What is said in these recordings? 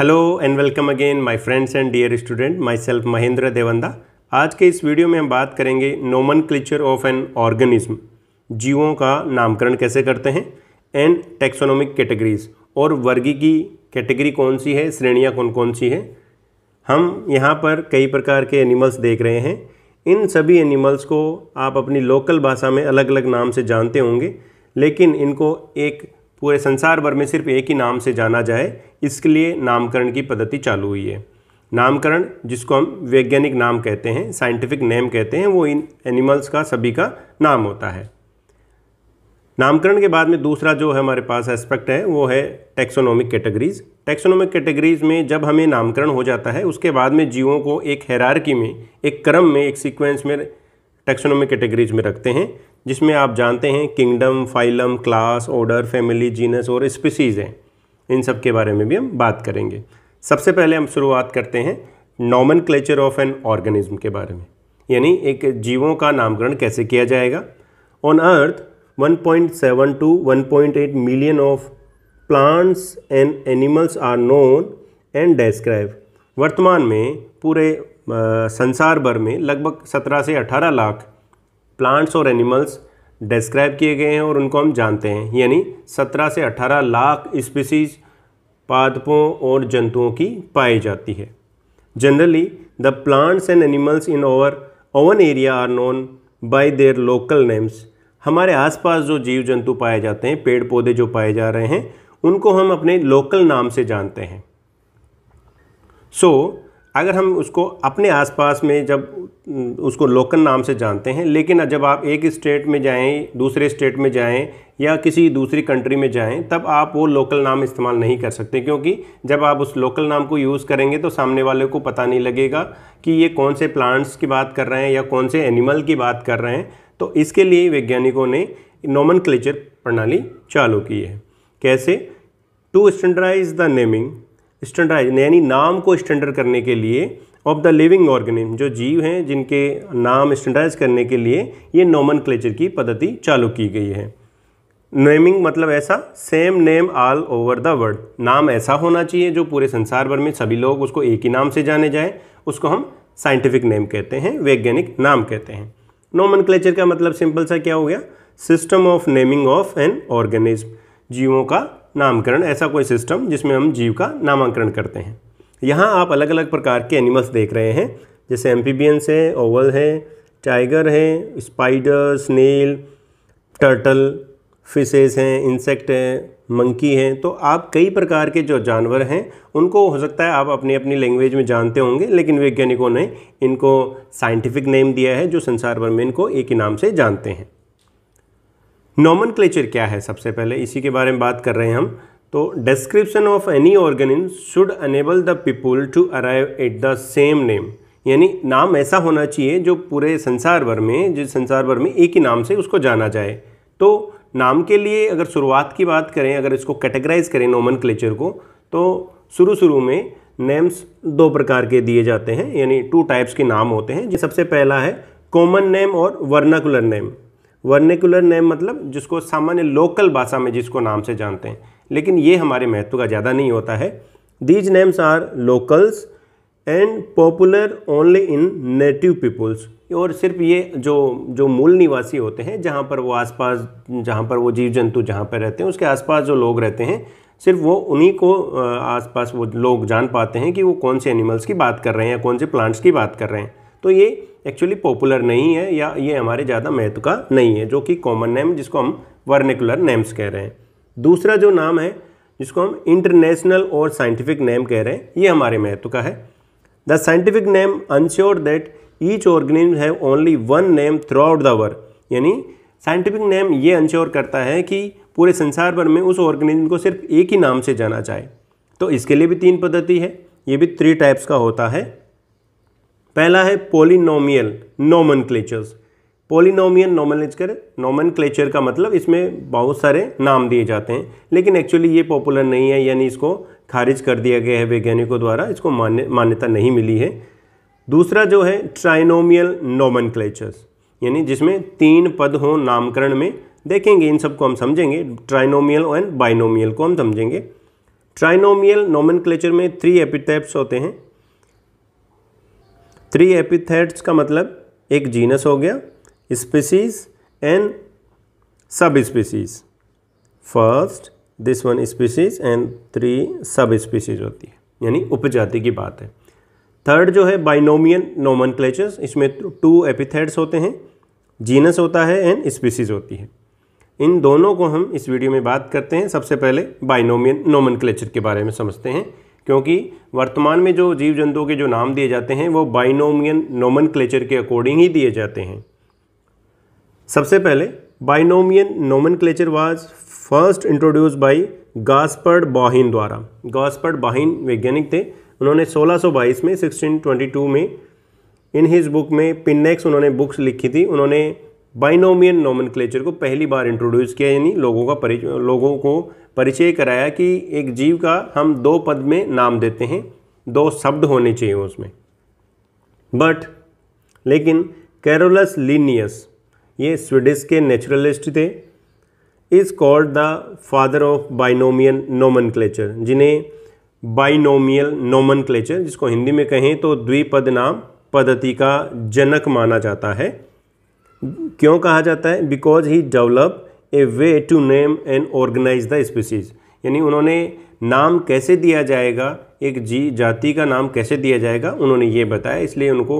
hello and welcome again my friends and dear student myself Mahendra Devanda आज के इस video में हम बात करेंगे nomenclature of an organism जीवों का नामकरण कैसे करते हैं एंड टेक्सोनोमिक कैटेगरीज और वर्गी की कैटेगरी कौन सी है श्रेणियाँ कौन कौन सी हैं हम यहाँ पर कई प्रकार के एनिमल्स देख रहे हैं इन सभी एनिमल्स को आप अपनी लोकल भाषा में अलग अलग नाम से जानते होंगे लेकिन इनको एक पूरे संसार भर में सिर्फ एक ही नाम से जाना जाए इसके लिए नामकरण की पद्धति चालू हुई है नामकरण जिसको हम वैज्ञानिक नाम कहते हैं साइंटिफिक नेम कहते हैं वो इन एनिमल्स का सभी का नाम होता है नामकरण के बाद में दूसरा जो है हमारे पास एस्पेक्ट है वो है टेक्सोनॉमिक कैटेगरीज टेक्सोनॉमिक कैटेगरीज में जब हमें नामकरण हो जाता है उसके बाद में जीवों को एक हैरारकी में एक क्रम में एक सीक्वेंस में टेक्सोनॉमिक कैटेगरीज में रखते हैं जिसमें आप जानते हैं kingdom phylum class order family genus और स्पीसीज़ हैं इन सब के बारे में भी हम बात करेंगे सबसे पहले हम शुरुआत करते हैं nomenclature of an organism के बारे में यानी एक जीवों का नामकरण कैसे किया जाएगा on earth 1.7 to 1.8 million of plants and animals are known and describe वर्तमान में पूरे संसार भर में लगभग 17 से 18 लाख प्लांट्स और एनिमल्स डिस्क्राइब किए गए हैं और उनको हम जानते हैं यानी 17 से 18 लाख स्पीसीज पादपों और जंतुओं की पाई जाती है generally the plants and animals in over own area are known by their local names हमारे आसपास जो जीव जंतु पाए जाते हैं पेड़ पौधे जो पाए जा रहे हैं उनको हम अपने लोकल नाम से जानते हैं सो so, अगर हम उसको अपने आसपास में जब उसको लोकल नाम से जानते हैं लेकिन जब आप एक स्टेट में जाएं दूसरे स्टेट में जाएं या किसी दूसरी कंट्री में जाएं तब आप वो लोकल नाम इस्तेमाल नहीं कर सकते क्योंकि जब आप उस लोकल नाम को यूज़ करेंगे तो सामने वाले को पता नहीं लगेगा कि ये कौन से प्लांट्स की बात कर रहे हैं या कौन से एनिमल की बात कर रहे हैं तो इसके लिए वैज्ञानिकों ने नॉमन प्रणाली चालू की है कैसे to standardize the naming standardize यानी नाम को स्टैंडर्ड करने के लिए ऑफ द लिविंग ऑर्गेनिम जो जीव हैं जिनके नाम स्टैंडर्डाइज करने के लिए ये नोमन की पद्धति चालू की गई है नेमिंग मतलब ऐसा same name all over the world नाम ऐसा होना चाहिए जो पूरे संसार भर में सभी लोग उसको एक ही नाम से जाने जाए उसको हम साइंटिफिक नेम कहते हैं वैज्ञानिक नाम कहते हैं नोमन का मतलब सिंपल सा क्या हो गया system of naming of an organism जीवों का नामकरण ऐसा कोई सिस्टम जिसमें हम जीव का नामांकरण करते हैं यहाँ आप अलग अलग प्रकार के एनिमल्स देख रहे हैं जैसे एम्पीबियंस है ओवल है टाइगर है स्पाइडर स्नेल टर्टल फिशेज हैं इंसेक्ट हैं मंकी हैं तो आप कई प्रकार के जो जानवर हैं उनको हो सकता है आप अपनी अपनी लैंग्वेज में जानते होंगे लेकिन वैज्ञानिकों ने इनको साइंटिफिक नेम दिया है जो संसार भर में इनको एक ही नाम से जानते हैं नॉमन क्या है सबसे पहले इसी के बारे में बात कर रहे हैं हम तो description of any organism should enable the people to arrive at the same name यानी नाम ऐसा होना चाहिए जो पूरे संसार भर में जिस संसार भर में एक ही नाम से उसको जाना जाए तो नाम के लिए अगर शुरुआत की बात करें अगर इसको कैटेगराइज करें नोमन को तो शुरू शुरू में नेम्स दो प्रकार के दिए जाते हैं यानी टू टाइप्स के नाम होते हैं जो सबसे पहला है कॉमन नेम और वर्नाकुलर नेम वर्नेकुलर नेम मतलब जिसको सामान्य लोकल भाषा में जिसको नाम से जानते हैं लेकिन ये हमारे महत्व का ज़्यादा नहीं होता है these names are locals and popular only in native peoples और सिर्फ ये जो जो मूल निवासी होते हैं जहाँ पर वो आसपास जहाँ पर वो जीव जंतु जहाँ पर रहते हैं उसके आसपास जो लोग रहते हैं सिर्फ वो उन्हीं को आसपास वो लोग जान पाते हैं कि वो कौन से एनिमल्स की बात कर रहे हैं या कौन से प्लांट्स की बात कर रहे हैं तो ये एक्चुअली पॉपुलर नहीं है या ये हमारे ज़्यादा महत्व का नहीं है जो कि कॉमन नेम जिसको हम वर्निकुलर नेम्स कह रहे हैं दूसरा जो नाम है जिसको हम इंटरनेशनल और साइंटिफिक नेम कह रहे हैं ये हमारे महत्व का है the scientific name ensure that each organism have only one name throughout the world यानी साइंटिफिक नेम ये इंश्योर करता है कि पूरे संसार भर में उस ऑर्गेनिज्म को सिर्फ एक ही नाम से जाना जाए तो इसके लिए भी तीन पद्धति है ये भी थ्री टाइप्स का होता है पहला है polynomial nomenclatures polynomial nomen nomenclature का मतलब इसमें बहुत सारे नाम दिए जाते हैं लेकिन एक्चुअली ये पॉपुलर नहीं है यानी इसको खारिज कर दिया गया है वैज्ञानिकों द्वारा इसको मान्य मान्यता नहीं मिली है दूसरा जो है ट्राइनोमियल नॉमन क्लेचर्स यानी जिसमें तीन पद हों नामकरण में देखेंगे इन सबको हम समझेंगे ट्राइनोमियल एंड बाइनोमियल को हम समझेंगे ट्राइनोमियल नॉमन में थ्री एपिटेप्स होते हैं थ्री एपिथेट्स का मतलब एक जीनस हो गया species and subspecies first this one species and three subspecies होती है यानी उपजाति की बात है थर्ड जो है बाइनोमियन नोमन इसमें टू एपिथेट्स होते हैं जीनस होता है एंड स्पीसीज होती है इन दोनों को हम इस वीडियो में बात करते हैं सबसे पहले बाइनोमियन नोमन के बारे में समझते हैं क्योंकि वर्तमान में जो जीव जंतुओं के जो नाम दिए जाते हैं वो बाइनोमियन नोमन के अकॉर्डिंग ही दिए जाते हैं सबसे पहले binomial nomenclature was first introduce by Gaspard Bauhin द्वारा गास्पर्ड बाहिन वैज्ञानिक थे उन्होंने 1622 में 1622 में इन हिज बुक में पिन्नेक्स उन्होंने बुक्स लिखी थी उन्होंने बाइनोमियन नोमनक्लेचर को पहली बार इंट्रोड्यूस किया यानी लोगों का परिचय लोगों को परिचय कराया कि एक जीव का हम दो पद में नाम देते हैं दो शब्द होने चाहिए उसमें बट लेकिन कैरोलस लीनियस ये स्वीडिश के नेचुरलिस्ट थे is called the father of binomial nomen जिन्हें बाइनोमियल नोमन जिसको हिंदी में कहें तो द्विपद नाम पद्धति का जनक माना जाता है क्यों कहा जाता है because he develop a way to name and organize the species यानी उन्होंने नाम कैसे दिया जाएगा एक जी जाति का नाम कैसे दिया जाएगा उन्होंने ये बताया इसलिए उनको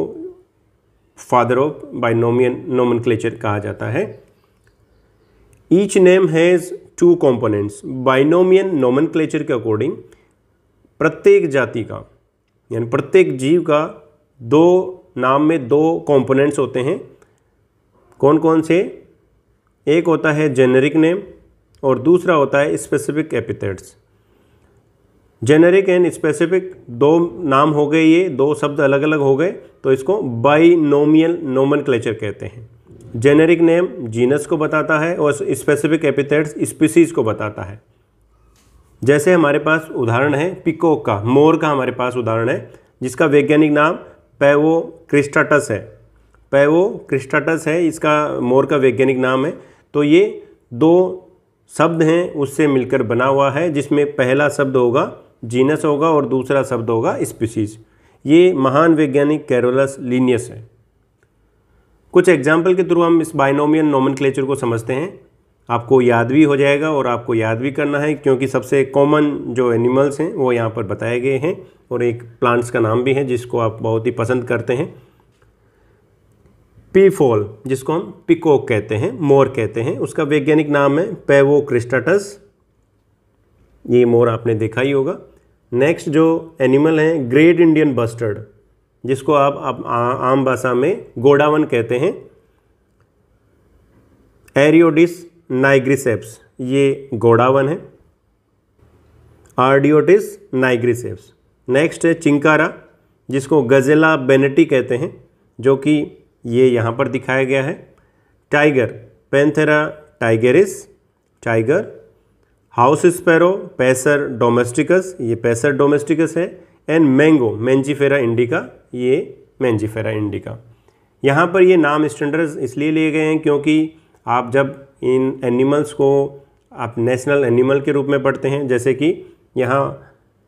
फादर ऑफ बाइनोमियन नोमन कहा जाता है each name has two components binomial nomen के अकॉर्डिंग प्रत्येक जाति का यानी प्रत्येक जीव का दो नाम में दो कॉम्पोनेंट्स होते हैं कौन कौन से एक होता है जेनरिक नेम और दूसरा होता है specific epithets generic and specific दो नाम हो गए ये दो शब्द अलग अलग हो गए तो इसको बाइनोमियल नोमन कहते हैं जेनेरिक नेम जीनस को बताता है और स्पेसिफिक एपिथेट्स स्पीसीज को बताता है जैसे हमारे पास उदाहरण है पिकोक का मोर का हमारे पास उदाहरण है जिसका वैज्ञानिक नाम पैवो क्रिस्टाटस है पैवो क्रिस्टाटस है इसका मोर का वैज्ञानिक नाम है तो ये दो शब्द हैं उससे मिलकर बना हुआ है जिसमें पहला शब्द होगा जीनस होगा और दूसरा शब्द होगा स्पीसीज ये महान वैज्ञानिक कैरोलस लीनियस है कुछ एग्जाम्पल के थ्रू हम इस बाइनोमियन नॉमन को समझते हैं आपको याद भी हो जाएगा और आपको याद भी करना है क्योंकि सबसे कॉमन जो एनिमल्स हैं वो यहाँ पर बताए गए हैं और एक प्लांट्स का नाम भी है जिसको आप बहुत ही पसंद करते हैं पीफॉल जिसको हम पिकोक कहते हैं मोर कहते हैं उसका वैज्ञानिक नाम है पेवो क्रिस्टाटस ये मोर आपने देखा ही होगा नेक्स्ट जो एनिमल हैं ग्रेट इंडियन बस्टर्ड जिसको आप, आप आ, आम भाषा में गोडावन कहते हैं एरियोडिस नाइग्रिसेप्स ये गोडावन है आर्डियोटिस नाइग्रिसेप्स नेक्स्ट है चिंकारा जिसको गजेला बेनेटी कहते हैं जो कि ये यहाँ पर दिखाया गया है tiger Panthera tigris tiger house sparrow Passer domesticus ये पैसर डोमेस्टिकस है एंड मैंगो मैंजीफेरा इंडिका ये मैंजीफेरा इंडिका यहाँ पर ये नाम स्टैंडर्ड इसलिए लिए गए हैं क्योंकि आप जब इन एनिमल्स को आप नेशनल एनिमल के रूप में पढ़ते हैं जैसे कि यहाँ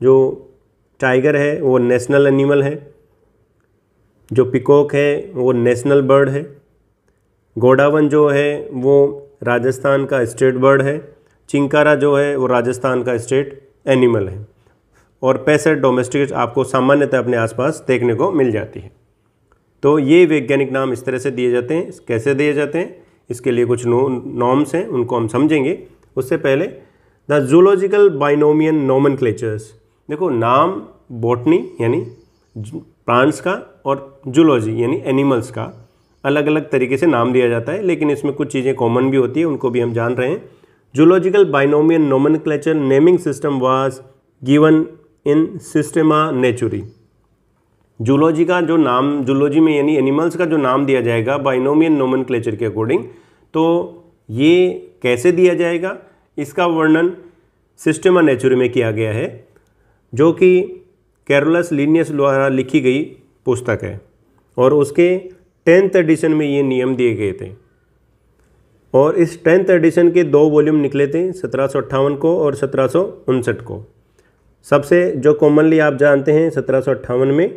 जो टाइगर है वो नेशनल एनिमल है जो पिकॉक है वो नेशनल बर्ड है गोडावन जो है वो राजस्थान का स्टेट बर्ड है चिंकारा जो है वो राजस्थान का स्टेट एनिमल है और पैसेट डोमेस्टिक आपको सामान्यतः अपने आसपास देखने को मिल जाती है तो ये वैज्ञानिक नाम इस तरह से दिए जाते हैं कैसे दिए जाते हैं इसके लिए कुछ नो नॉर्म्स हैं उनको हम समझेंगे उससे पहले द जूलॉजिकल बाइनोमियन नोमन देखो नाम बॉटनी यानी प्लांट्स का और जूलॉजी यानी एनिमल्स का अलग अलग तरीके से नाम दिया जाता है लेकिन इसमें कुछ चीज़ें कॉमन भी होती है उनको भी हम जान रहे हैं zoological binomial nomen naming system was given in Systema Naturae zoology का जो नाम जूलॉजी में यानी एनिमल्स का जो नाम दिया जाएगा बाइनोमियन नोमन के अकॉर्डिंग तो ये कैसे दिया जाएगा इसका वर्णन सिस्टमा नेचुरी में किया गया है जो कि कैरोलस लीनियस द्वारा लिखी गई पुस्तक है और उसके टेंथ एडिशन में ये नियम दिए गए थे और इस टेंथ एडिशन के दो वॉल्यूम निकले थे सत्रह को और सत्रह को सबसे जो कॉमनली आप जानते हैं सत्रह में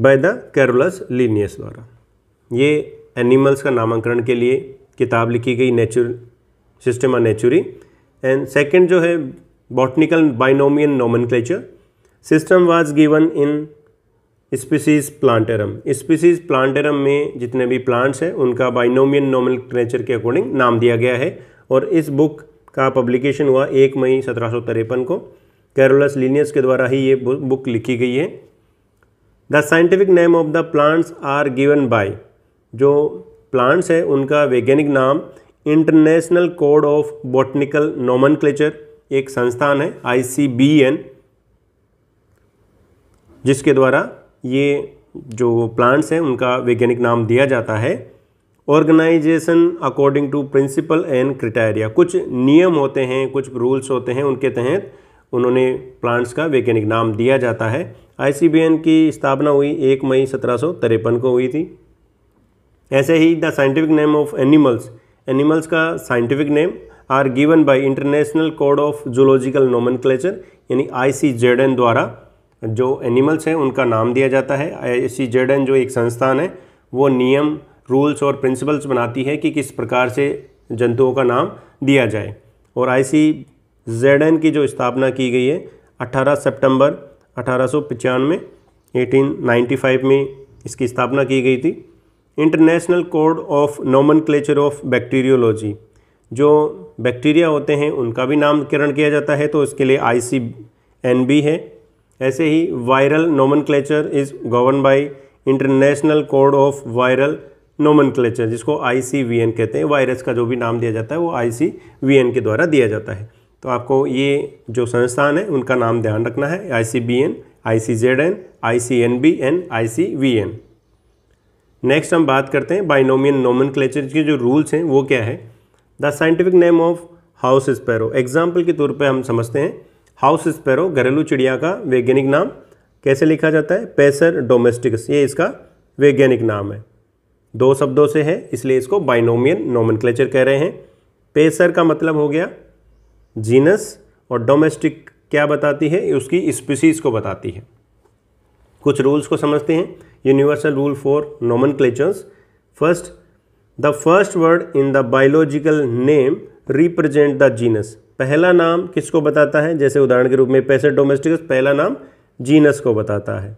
बाय द कैरोलस लीनियस द्वारा ये एनिमल्स का नामांकरण के लिए किताब लिखी गई nature system of naturae and second जो है botanical binomial nomen system was given in Species Plantarum Species Plantarum में जितने भी प्लांट्स हैं उनका बाइनोमियन नोमल के अकॉर्डिंग नाम दिया गया है और इस बुक का पब्लिकेशन हुआ एक मई सत्रह को कैरोलस लीनियस के द्वारा ही ये बुक लिखी गई है the scientific name of the plants are given by जो प्लांट्स है उनका वैज्ञानिक नाम international code of botanical nomen एक संस्थान है आई जिसके द्वारा ये जो प्लांट्स हैं उनका वैज्ञानिक नाम दिया जाता है organization according to principle and criteria कुछ नियम होते हैं कुछ रूल्स होते हैं उनके तहत उन्होंने प्लांट्स का वैज्ञानिक नाम दिया जाता है आई की स्थापना हुई एक मई सत्रह को हुई थी ऐसे ही the scientific name of animals animals का scientific name are given by international code of zoological nomen यानी आई द्वारा जो एनिमल्स हैं उनका नाम दिया जाता है आई सी जेड एन जो एक संस्थान है वो नियम रूल्स और प्रिंसिपल्स बनाती है कि किस प्रकार से जंतुओं का नाम दिया जाए और आई सी जेड एन की जो स्थापना की गई है 18 सितंबर अठारह सौ पचानवे एटीन नाइन्टी फाइव में इसकी स्थापना की गई थी international code of nomenclature of bacteriology जो बैक्टीरिया होते हैं उनका भी नामकरण किया जाता है तो इसके लिए आई सी एन बी है ऐसे ही viral nomen is govern by international code of viral nomen जिसको आई कहते हैं वायरस का जो भी नाम दिया जाता है वो आई के द्वारा दिया जाता है तो आपको ये जो संस्थान है उनका नाम ध्यान रखना है I C B N I C Z N I C N B N I C V N next हम बात करते हैं बाइनोमियन नोमन के जो रूल्स हैं वो क्या है the scientific name of house sparrow example के तौर पे हम समझते हैं हाउस स्पैरो घरेलू चिड़िया का वैज्ञानिक नाम कैसे लिखा जाता है पेसर डोमेस्टिकस ये इसका वैज्ञानिक नाम है दो शब्दों से है इसलिए इसको बाइनोमियन नोमन कह रहे हैं पेसर का मतलब हो गया जीनस और डोमेस्टिक क्या बताती है उसकी स्पीसीज़ को बताती है कुछ रूल्स को समझते हैं universal rule for nomen first the first word in the biological name represent the genus पहला नाम किसको बताता है जैसे उदाहरण के रूप में पैसेट डोमेस्टिकस पहला नाम जीनस को बताता है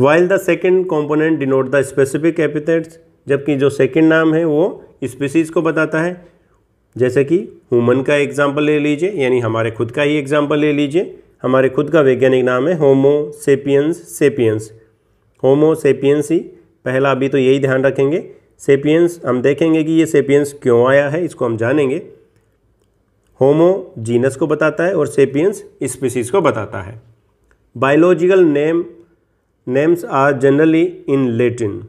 while the second component denote the specific epithets जबकि जो सेकेंड नाम है वो स्पीसीज को बताता है जैसे कि ह्यूमन का एग्जाम्पल ले लीजिए यानी हमारे खुद का ही एग्जाम्पल ले लीजिए हमारे खुद का वैज्ञानिक नाम है Homo sapiens sapiens Homo sapiens ही पहला अभी तो यही ध्यान रखेंगे सेपियंस हम देखेंगे कि ये सेपियंस क्यों आया है इसको हम जानेंगे होमो जीनस को बताता है और सेपियंस स्पीसीज को बताता है biological name names are generally in Latin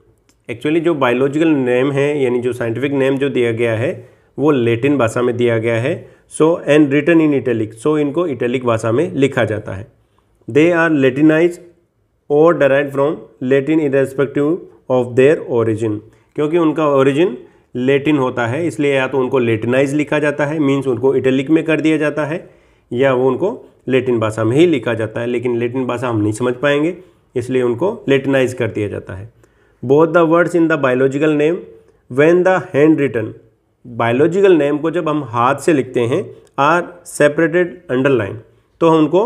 actually जो बायोलॉजिकल नेम है यानी जो साइंटिफिक नेम जो दिया गया है वो लेटिन भाषा में दिया गया है so and written in italic so इनको इटैलिक भाषा में लिखा जाता है दे आर लेटिनाइज और derived from Latin respective of their origin क्योंकि उनका ओरिजिन लेटिन होता है इसलिए या तो उनको लेटिनाइज लिखा जाता है मीन्स उनको इटलिक में कर दिया जाता है या वो उनको लेटिन भाषा में ही लिखा जाता है लेकिन लेटिन भाषा हम नहीं समझ पाएंगे इसलिए उनको लेटिनाइज कर दिया जाता है both the words in the biological name when the hand written biological name को जब हम हाथ से लिखते हैं आर सेपरेटेड अंडरलाइन तो हम उनको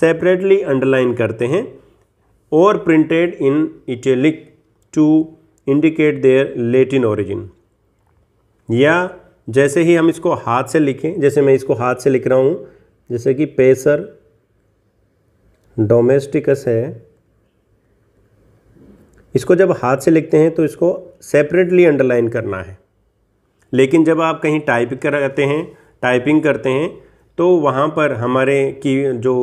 सेपरेटली अंडरलाइन करते हैं और printed in italic to indicate their Latin origin या जैसे ही हम इसको हाथ से लिखें जैसे मैं इसको हाथ से लिख रहा हूँ जैसे कि पेसर डोमेस्टिकस है इसको जब हाथ से लिखते हैं तो इसको सेपरेटली अंडरलाइन करना है लेकिन जब आप कहीं टाइप करते हैं टाइपिंग करते हैं तो वहाँ पर हमारे की जो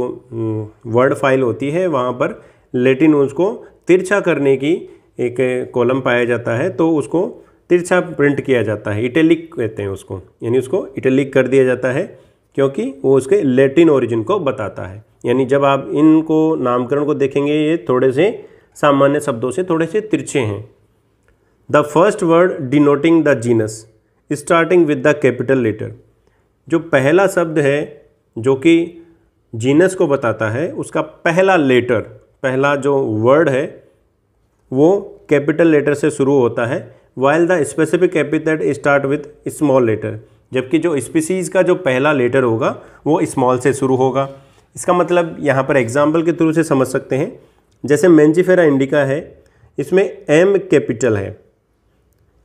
वर्ड फाइल होती है वहाँ पर लेटिन उसको तिरछा करने की एक कॉलम पाया जाता है तो उसको तिरछा प्रिंट किया जाता है इटैलिक कहते हैं उसको यानी उसको इटैलिक कर दिया जाता है क्योंकि वो उसके लेटिन ओरिजिन को बताता है यानी जब आप इनको नामकरण को देखेंगे ये थोड़े से सामान्य शब्दों से थोड़े से तिरछे हैं the first word denoting the genus starting with the capital letter जो पहला शब्द है जो कि जीनस को बताता है उसका पहला लेटर पहला जो वर्ड है वो कैपिटल लेटर से शुरू होता है while the specific epithet start with small letter जबकि जो स्पीसीज़ का जो पहला लेटर होगा वो स्मॉल से शुरू होगा इसका मतलब यहाँ पर एग्जाम्पल के थ्रू से समझ सकते हैं जैसे मैंजीफेरा इंडिका है इसमें एम कैपिटल है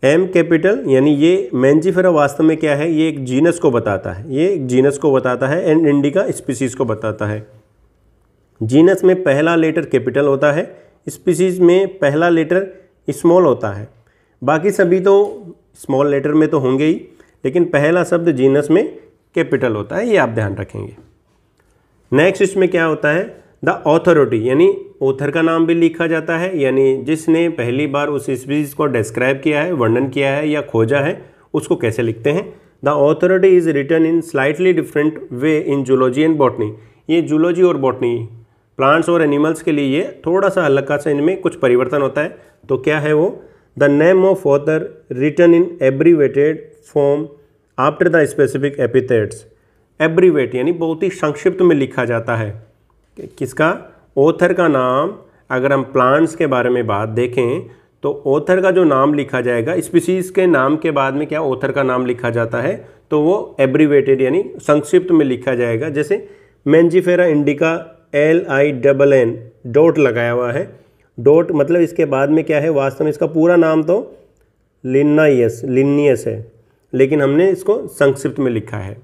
एम कैपिटल यानी ये मैंजीफेरा वास्तव में क्या है ये एक जीनस को बताता है ये एक जीनस को बताता है एंड इंडिका स्पीसीज़ को बताता है जीनस में पहला लेटर कैपिटल होता है स्पीसीज़ में पहला लेटर स्मॉल होता है बाकी सभी तो स्मॉल लेटर में तो होंगे ही लेकिन पहला शब्द जीनस में कैपिटल होता है ये आप ध्यान रखेंगे नेक्स्ट इसमें क्या होता है द ऑथोरिटी यानी ऑथर का नाम भी लिखा जाता है यानी जिसने पहली बार उस स्पीज को डिस्क्राइब किया है वर्णन किया है या खोजा है उसको कैसे लिखते हैं the authority is written in slightly different way in zoology and botany ये जूलॉजी और बॉटनी प्लांट्स और एनिमल्स के लिए ये थोड़ा सा हल्का सा इनमें कुछ परिवर्तन होता है तो क्या है वो the name of author written in abbreviated form after the specific epithets abbreviate यानी बहुत ही संक्षिप्त में लिखा जाता है किसका ऑथर का नाम अगर हम प्लांट्स के बारे में बात देखें तो ऑथर का जो नाम लिखा जाएगा स्पीसीज़ के नाम के बाद में क्या ऑथर का नाम लिखा जाता है तो वो एब्रीवेटेड यानी संक्षिप्त में लिखा जाएगा जैसे Mangifera indica L I double N dot लगाया हुआ है डोट मतलब इसके बाद में क्या है वास्तव में इसका पूरा नाम तो लिन्नाइस लिन्नियस है लेकिन हमने इसको संक्षिप्त में लिखा है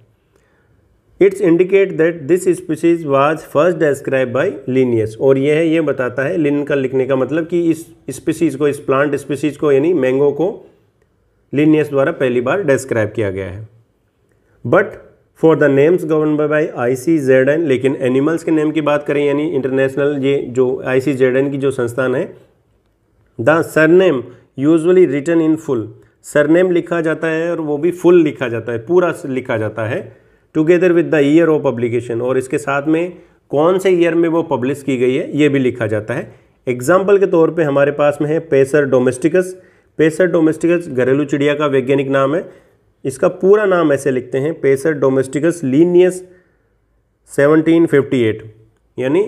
it's indicate that this species was first describe by Linnaeus और यह है ये बताता है लिन का लिखने का मतलब कि इस स्पीसीज़ को इस प्लांट स्पीसीज़ को यानी मैंगो को लिनियस द्वारा पहली बार डिस्क्राइब किया गया है but for the names govern by I C Z N लेकिन एनिमल्स के नेम की बात करें यानी इंटरनेशनल ये जो आई सी जेड एन की जो संस्थान है the surname usually written in full surname लिखा जाता है और वो भी फुल लिखा जाता है पूरा लिखा जाता है together with the year of publication और इसके साथ में कौन से ईयर में वो पब्लिश की गई है ये भी लिखा जाता है एग्जाम्पल के तौर पर हमारे पास में है पेसर डोमेस्टिकस पेसर डोमेस्टिकस घरेलू चिड़िया का वैज्ञानिक नाम है इसका पूरा नाम ऐसे लिखते हैं पेसर डोमेस्टिकस लीनियस 1758 यानी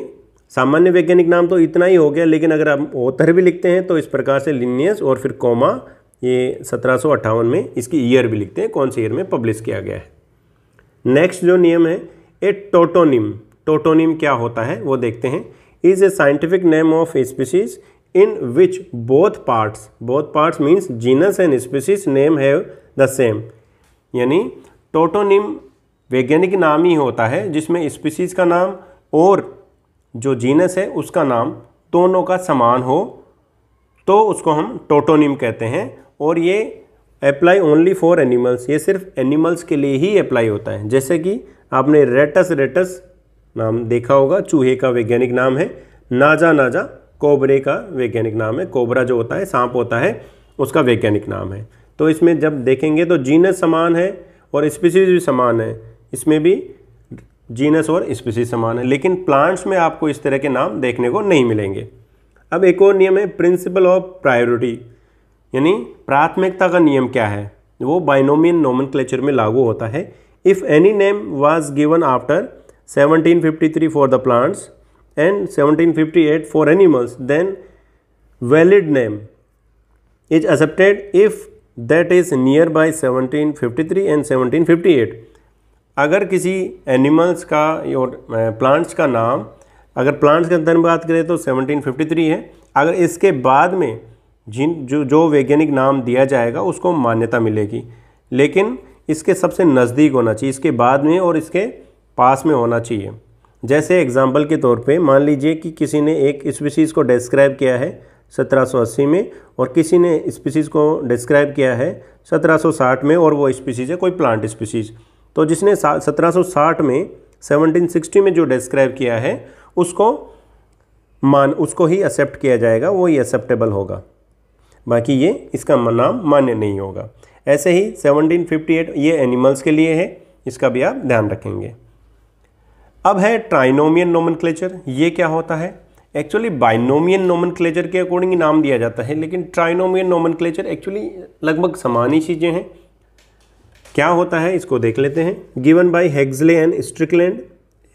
सामान्य वैज्ञानिक नाम तो इतना ही हो गया लेकिन अगर आप ओतर भी लिखते हैं तो इस प्रकार से लीनियस और फिर कोमा ये सत्रह में इसकी ईयर भी लिखते हैं कौन से ईयर में पब्लिश किया गया है नेक्स्ट जो नियम है ए टोटोनिम टोटोनिम क्या होता है वो देखते हैं is a scientific name of species in which both parts both parts means genus and species name have the same यानी टोटोनिम वैज्ञानिक नाम ही होता है जिसमें स्पीसीज का नाम और जो जीनस है उसका नाम दोनों का समान हो तो उसको हम टोटोनिम कहते हैं और ये अप्लाई ओनली फॉर एनिमल्स ये सिर्फ एनिमल्स के लिए ही अप्लाई होता है जैसे कि आपने रेटस रेटस नाम देखा होगा चूहे का वैज्ञानिक नाम है नाजा नाजा कोबरे का वैज्ञानिक नाम है कोबरा जो होता है सांप होता है उसका वैज्ञानिक नाम है तो इसमें जब देखेंगे तो जीनस समान है और स्पीसीज भी समान है इसमें भी जीनस और स्पीसीज समान है लेकिन प्लांट्स में आपको इस तरह के नाम देखने को नहीं मिलेंगे अब एक और नियम है प्रिंसिपल ऑफ प्रायोरिटी यानी प्राथमिकता का नियम क्या है वो बाइनोमियन नोमन में लागू होता है if any name was given after 1753 for the plants and 1758 for animals then valid name is accepted if that is near by seventeen fifty three and seventeen fifty eight अगर किसी एनिमल्स का और प्लांट्स का नाम अगर plants के अंदर बात करें तो सेवनटीन फिफ्टी थ्री है अगर इसके बाद में जिन जो जो वैज्ञानिक नाम दिया जाएगा उसको मान्यता मिलेगी लेकिन इसके सबसे नज़दीक होना चाहिए इसके बाद में और इसके पास में होना चाहिए जैसे एग्ज़ाम्पल के तौर पे मान लीजिए कि किसी ने एक स्पीसीज़ को डिस्क्राइब किया है 1780 में और किसी ने स्पीसीज़ को डिस्क्राइब किया है 1760 में और वो स्पीसीज़ है कोई प्लांट स्पीसीज़ तो जिसने 1760 में 1760 में जो डिस्क्राइब किया है उसको मान उसको ही एक्सेप्ट किया जाएगा वो ही एक्सेप्टेबल होगा बाकी ये इसका नाम मान्य नहीं होगा ऐसे ही 1758 ये एनिमल्स के लिए है इसका भी आप ध्यान रखेंगे अब है ट्राइनोमियन नोमन ये क्या होता है एक्चुअली बाइनोमियन नोमन के अकॉर्डिंग नाम दिया जाता है लेकिन ट्राइनोमियन नोमन एक्चुअली लगभग समान ही चीज़ें हैं क्या होता है इसको देख लेते हैं given by Huxley and Strickland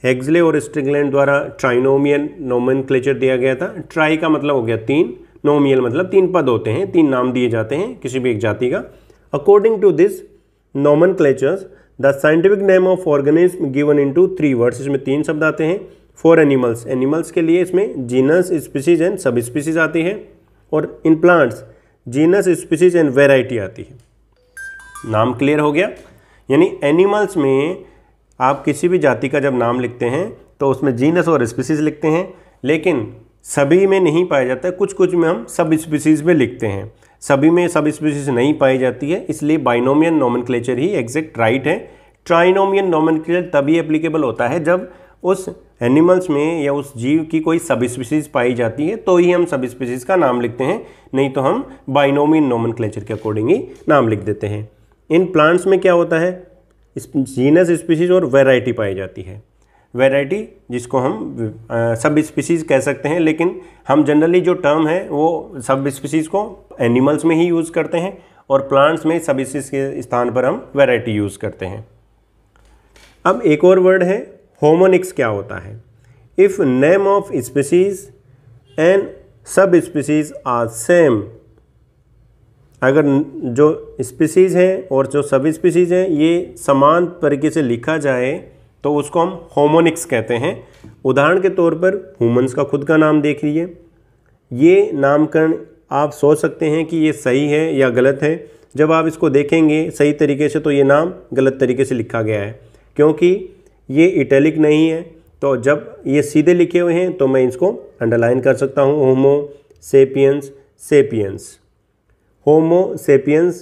Huxley और स्ट्रिकलैंड द्वारा ट्राइनोमियन नोमन दिया गया था ट्राई का मतलब हो गया तीन नोमियल मतलब तीन पद होते हैं तीन नाम दिए जाते हैं किसी भी एक जाति का according to this nomenclatures the scientific name of organism given in two three words इसमें तीन शब्द आते हैं फॉर एनिमल्स एनिमल्स के लिए इसमें genus species and subspecies आती है और in plants genus species and variety आती है नाम क्लियर हो गया यानी एनिमल्स में आप किसी भी जाति का जब नाम लिखते हैं तो उसमें जीनस और स्पीसीज लिखते हैं लेकिन सभी में नहीं पाया जाता है कुछ कुछ में हम सब स्पीसीज़ में लिखते हैं सभी में सब स्पीसीज नहीं पाई जाती है इसलिए बाइनोमियन नॉमन ही एग्जैक्ट राइट है ट्राइनोमियन नॉमन तभी एप्लीकेबल होता है जब उस एनिमल्स में या उस जीव की कोई सब स्पीसीज पाई जाती है तो ही हम सब स्पीसीज का नाम लिखते हैं नहीं तो हम बाइनोमी नोमन के अकॉर्डिंग ही नाम लिख देते हैं इन प्लांट्स में क्या होता है जीनस स्पीसीज और वेराइटी पाई जाती है वेराइटी जिसको हम आ, सब स्पीसीज़ कह सकते हैं लेकिन हम जनरली जो टर्म है वो सब स्पीसीज़ को एनिमल्स में ही यूज़ करते हैं और प्लांट्स में सब स्पीसीज के स्थान पर हम वेराइटी यूज़ करते हैं अब एक और वर्ड है होमोनिक्स क्या होता है if name of species and subspecies are same अगर जो स्पीसीज हैं और जो सब स्पीसीज हैं ये समान तरीके से लिखा जाए तो उसको हम होमोनिक्स कहते हैं उदाहरण के तौर पर ह्यूमंस का खुद का नाम देख लीजिए ये नामकरण आप सोच सकते हैं कि ये सही है या गलत है जब आप इसको देखेंगे सही तरीके से तो ये नाम गलत तरीके से लिखा गया है क्योंकि ये इटैलिक नहीं है तो जब ये सीधे लिखे हुए हैं तो मैं इसको अंडरलाइन कर सकता हूँ Homo sapiens sapiens Homo sapiens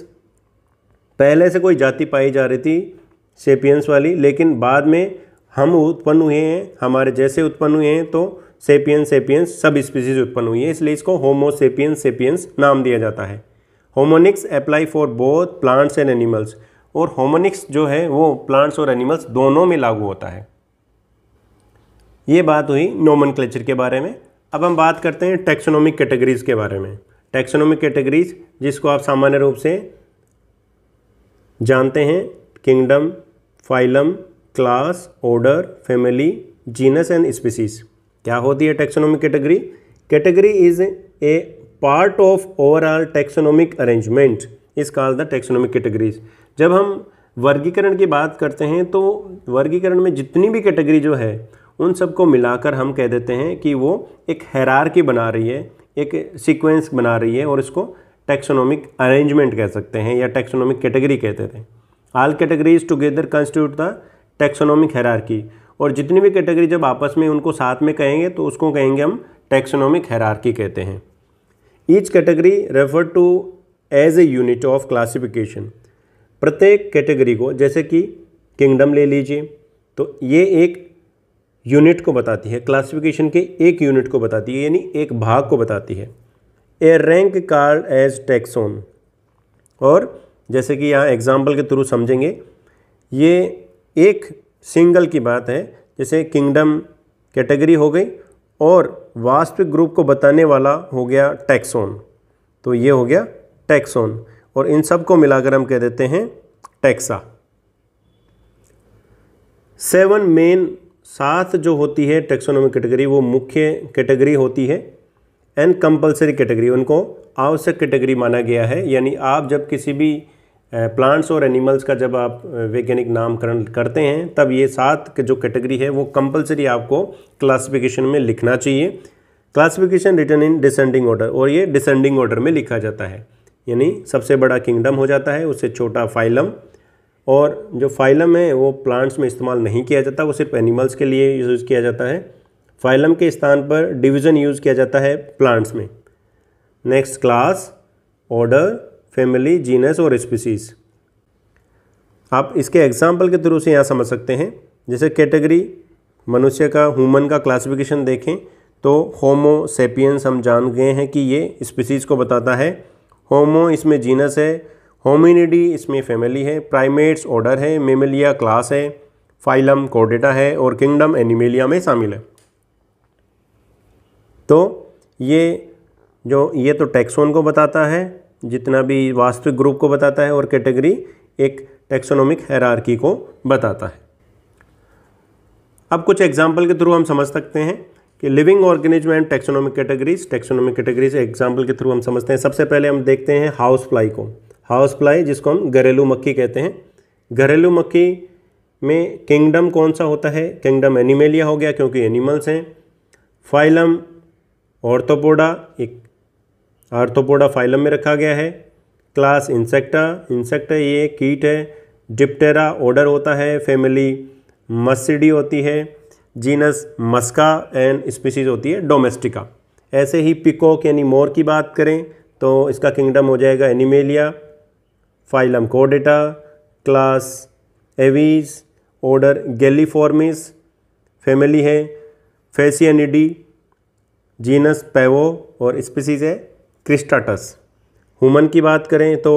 पहले से कोई जाति पाई जा रही थी सेपियंस वाली लेकिन बाद में हम उत्पन्न हुए हैं हमारे जैसे उत्पन्न हुए हैं तो सेपियंस सेपियंस सब स्पीसीज उत्पन्न हुई है इसलिए इसको होमो सेपियंस सेपियंस नाम दिया जाता है homonyms apply for both plants and animals और होमोनिक्स जो है वो प्लांट्स और एनिमल्स दोनों में लागू होता है ये बात हुई नोमन के बारे में अब हम बात करते हैं टैक्सोनॉमिक कैटेगरीज़ के बारे में टैक्सोनॉमिक कैटेगरीज जिसको आप सामान्य रूप से जानते हैं kingdom phylum class order family genus and species क्या होती है taxonomic category category is a part of overall taxonomic arrangement is call the taxonomic categories जब हम वर्गीकरण की बात करते हैं तो वर्गीकरण में जितनी भी कैटेगरी जो है उन सबको मिलाकर हम कह देते हैं कि वो एक हैरार की बना रही है एक सीक्वेंस बना रही है और इसको टैक्सोनॉमिक अरेंजमेंट कह सकते हैं या टैक्सोनॉमिक कैटेगरी कहते थे all categories together constitute the taxonomic की और जितनी भी कैटेगरी जब आपस में उनको साथ में कहेंगे तो उसको कहेंगे हम टैक्सोनॉमिक की कहते हैं each category refer to as a unit of classification प्रत्येक कैटेगरी को जैसे कि किंगडम ले लीजिए तो ये एक यूनिट को बताती है क्लासिफिकेशन के एक यूनिट को बताती है यानी एक भाग को बताती है a rank called as taxon और जैसे कि यहाँ एग्जाम्पल के थ्रू समझेंगे ये एक सिंगल की बात है जैसे किंगडम कैटेगरी हो गई और वास्तविक ग्रुप को बताने वाला हो गया टैक्सोन तो ये हो गया टैक्सोन और इन सब को मिलाकर हम कह देते हैं टैक्सा सेवन मेन सात जो होती है टेक्सोनॉमिक कैटेगरी वो मुख्य कैटेगरी होती है एंड कंपलसरी कैटेगरी उनको आवश्यक कैटेगरी माना गया है यानी आप जब किसी भी प्लांट्स और एनिमल्स का जब आप वैज्ञानिक नामकरण करते हैं तब ये सात जो कैटेगरी है वो कंपलसरी आपको क्लासिफिकेशन में लिखना चाहिए classification written in descending order और ये डिसेंडिंग ऑर्डर में लिखा जाता है यानी सबसे बड़ा किंगडम हो जाता है उससे छोटा फाइलम और जो फाइलम है वो प्लांट्स में इस्तेमाल नहीं किया जाता वो सिर्फ एनिमल्स के लिए यूज़ किया जाता है फाइलम के स्थान पर डिवीज़न यूज़ किया जाता है प्लांट्स में next class order family genus और स्पीसीज़ आप इसके एग्जाम्पल के थ्रू से यहाँ समझ सकते हैं जैसे कैटेगरी मनुष्य का ह्यूमन का क्लासिफिकेशन देखें तो होमो सेपियंस हम जान गए हैं कि ये स्पीसीज़ को बताता है होमो इसमें जीनस है होमिनिडी इसमें फैमिली है प्राइमेट्स ऑर्डर है मेमिलिया क्लास है फाइलम कोडेटा है और किंगडम एनिमेलिया में शामिल है तो ये जो ये तो टैक्सोन को बताता है जितना भी वास्तविक ग्रुप को बताता है और कैटेगरी एक टैक्सोनॉमिक हैरारकी को बताता है अब कुछ एग्जाम्पल के थ्रू हम समझ सकते हैं कि living organism and taxonomic categories taxonomic categories example के थ्रू हम समझते हैं सबसे पहले हम देखते हैं हाउस फ्लाई को हाउस फ्लाई जिसको हम घरेलू मक्खी कहते हैं घरेलू मक्खी में किंगडम कौन सा होता है किंगडम एनिमेलिया हो गया क्योंकि एनिमल्स हैं फाइलम ऑर्थोपोडा एक आर्थोपोडा फाइलम में रखा गया है क्लास इंसेक्टा इंसेक्टा ये कीट है डिप्टेरा ऑर्डर होता है फैमिली मसिडी होती है जीनस मस्का एंड स्पीसीज होती है डोमेस्टिका ऐसे ही पिकॉक यानी मोर की बात करें तो इसका किंगडम हो जाएगा एनिमेलिया फाइलम कोडेटा class Aves order Galliformes family है फेसियनिडी जीनस पैवो और स्पीसीज है क्रिस्टाटस हुमन की बात करें तो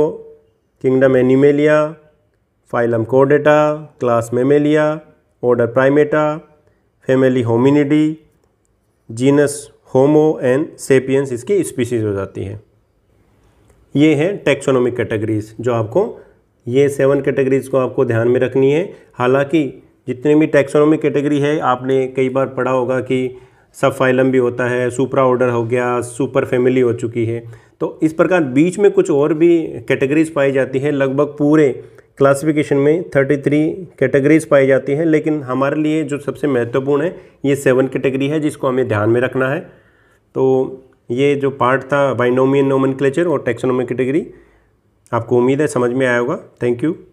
किंगडम एनिमेलिया फाइलम कोडेटा class Mammalia order Primata family Hominidae genus Homo and sapiens इसकी स्पीसीज हो जाती है ये है टेक्सोनॉमिक कैटेगरीज जो आपको ये सेवन कैटेगरीज को आपको ध्यान में रखनी है हालांकि जितने भी टेक्सोनॉमिक कैटेगरी है आपने कई बार पढ़ा होगा कि सब फाइलम भी होता है सुपरा ऑर्डर हो गया सुपर फैमिली हो चुकी है तो इस प्रकार बीच में कुछ और भी कैटेगरीज पाई जाती है लगभग पूरे क्लासिफिकेशन में 33 कैटेगरीज पाई जाती हैं लेकिन हमारे लिए जो सबसे महत्वपूर्ण है ये सेवन कैटेगरी है जिसको हमें ध्यान में रखना है तो ये जो पार्ट था बाइनोमियन नोमन और टेक्सोनोमिक कैटेगरी आपको उम्मीद है समझ में आया होगा थैंक यू